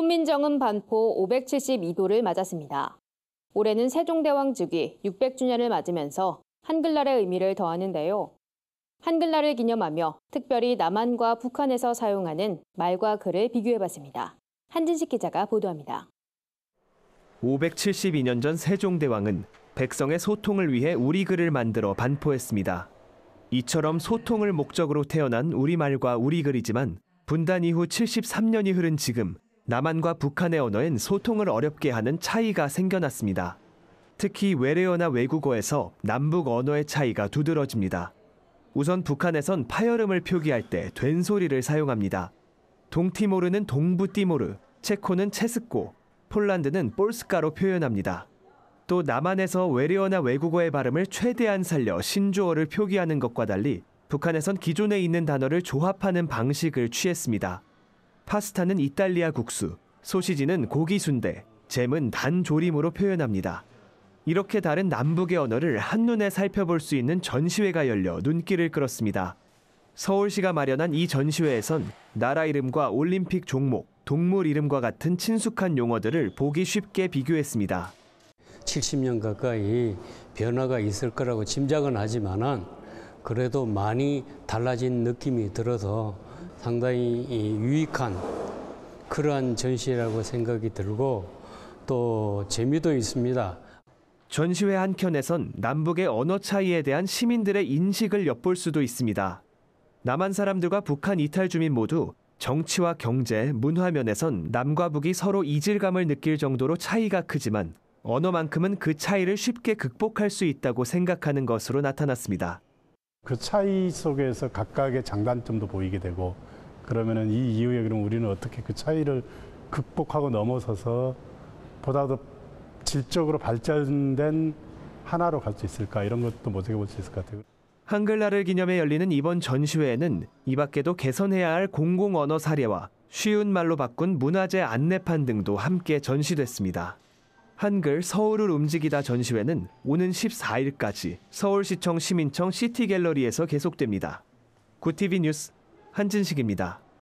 훈민정음 반포 572도를 맞았습니다. 올해는 세종대왕 즉위 600주년을 맞으면서 한글날의 의미를 더하는데요. 한글날을 기념하며 특별히 남한과 북한에서 사용하는 말과 글을 비교해봤습니다. 한진식 기자가 보도합니다. 572년 전 세종대왕은 백성의 소통을 위해 우리 글을 만들어 반포했습니다. 이처럼 소통을 목적으로 태어난 우리말과 우리 글이지만 분단 이후 73년이 흐른 지금 남한과 북한의 언어엔 소통을 어렵게 하는 차이가 생겨났습니다. 특히 외래어나 외국어에서 남북 언어의 차이가 두드러집니다. 우선 북한에선 파열음을 표기할 때 된소리를 사용합니다. 동티모르는 동부티모르, 체코는 체스코, 폴란드는 볼스카로 표현합니다. 또 남한에서 외래어나 외국어의 발음을 최대한 살려 신조어를 표기하는 것과 달리 북한에선 기존에 있는 단어를 조합하는 방식을 취했습니다. 파스타는 이탈리아 국수, 소시지는 고기 순대, 잼은 단 조림으로 표현합니다. 이렇게 다른 남북의 언어를 한눈에 살펴볼 수 있는 전시회가 열려 눈길을 끌었습니다. 서울시가 마련한 이 전시회에선 나라 이름과 올림픽 종목, 동물 이름과 같은 친숙한 용어들을 보기 쉽게 비교했습니다. 70년 가까이 변화가 있을 거라고 짐작은 하지만은 그래도 많이 달라진 느낌이 들어서 상당히 유익한 그러한 전시라고 회 생각이 들고 또 재미도 있습니다. 전시회 한켠에선 남북의 언어 차이에 대한 시민들의 인식을 엿볼 수도 있습니다. 남한 사람들과 북한 이탈 주민 모두 정치와 경제, 문화 면에선 남과 북이 서로 이질감을 느낄 정도로 차이가 크지만 언어만큼은 그 차이를 쉽게 극복할 수 있다고 생각하는 것으로 나타났습니다. 그 차이 속에서 각각의 장단점도 보이게 되고 그러면은 이 이후에 그럼 우리는 어떻게 그 차이를 극복하고 넘어서서 보다 더 질적으로 발전된 하나로 갈 수 있을까 이런 것도 모색해 볼 수 있을 것 같아요. 한글날을 기념해 열리는 이번 전시회에는 이 밖에도 개선해야 할 공공 언어 사례와 쉬운 말로 바꾼 문화재 안내판 등도 함께 전시됐습니다. 한글 서울을 움직이다 전시회는 오는 14일까지 서울시청 시민청 시티갤러리에서 계속됩니다. 구 t v 뉴스 한진식입니다.